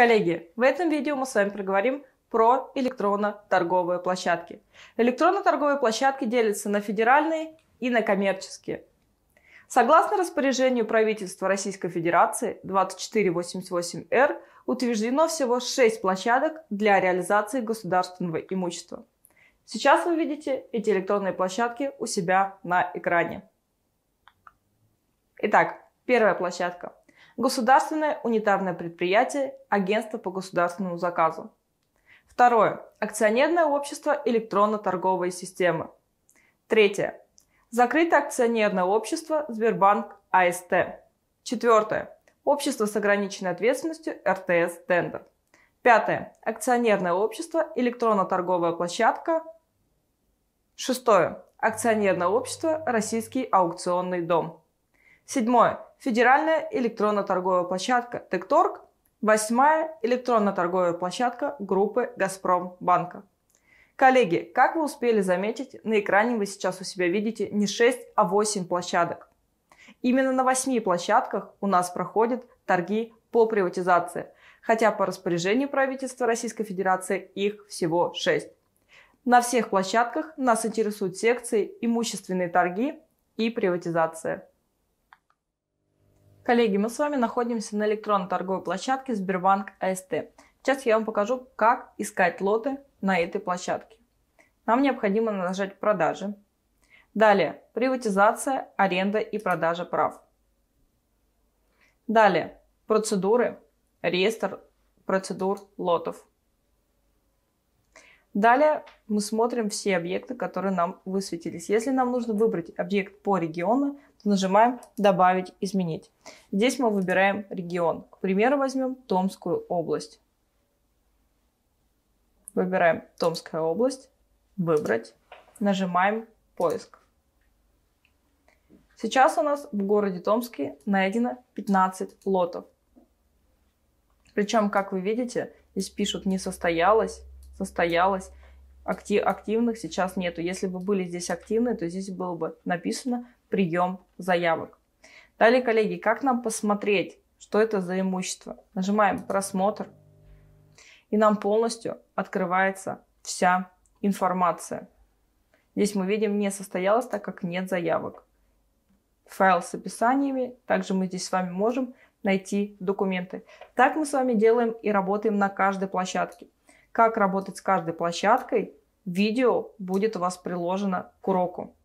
Коллеги, в этом видео мы с вами проговорим про электронно-торговые площадки. Электронно-торговые площадки делятся на федеральные и на коммерческие. Согласно распоряжению правительства Российской Федерации 2488-Р утверждено всего 6 площадок для реализации государственного имущества. Сейчас вы видите эти электронные площадки у себя на экране. Итак, первая площадка – государственное унитарное предприятие, агентство по государственному заказу. Второе. Акционерное общество электронно-торговой системы. Третье. Закрытое акционерное общество Сбербанк АСТ. Четвертое. Общество с ограниченной ответственностью РТС Тендер. Пятое. Акционерное общество электронно-торговая площадка. Шестое. Акционерное общество Российский аукционный дом. Седьмое. Федеральная электронно-торговая площадка Текторг. Восьмая электронно-торговая площадка группы Газпромбанка. Коллеги, как вы успели заметить, на экране вы сейчас у себя видите не 6, а 8 площадок. Именно на 8 площадках у нас проходят торги по приватизации, хотя по распоряжению правительства Российской Федерации их всего 6. На всех площадках нас интересуют секции имущественные торги и приватизация. Коллеги, мы с вами находимся на электронной торговой площадке Сбербанк АСТ. Сейчас я вам покажу, как искать лоты на этой площадке. Нам необходимо нажать «Продажи». Далее «Приватизация, аренда и продажа прав». Далее «Процедуры», «Реестр процедур лотов». Далее мы смотрим все объекты, которые нам высветились. Если нам нужно выбрать объект по региону, то нажимаем «Добавить», «Изменить». Здесь мы выбираем регион. К примеру, возьмем Томскую область. Выбираем Томская область, «Выбрать», нажимаем «Поиск». Сейчас у нас в городе Томске найдено 15 лотов. Причем, как вы видите, здесь пишут «не состоялось», состоялось. Актив, активных сейчас нету. Если бы были здесь активные, то здесь было бы написано прием заявок. Далее, коллеги, как нам посмотреть, что это за имущество? Нажимаем просмотр, и нам полностью открывается вся информация. Здесь мы видим, не состоялось, так как нет заявок. Файл с описаниями. Также мы здесь с вами можем найти документы. Так мы с вами делаем и работаем на каждой площадке. Как работать с каждой площадкой, видео будет у вас приложено к уроку.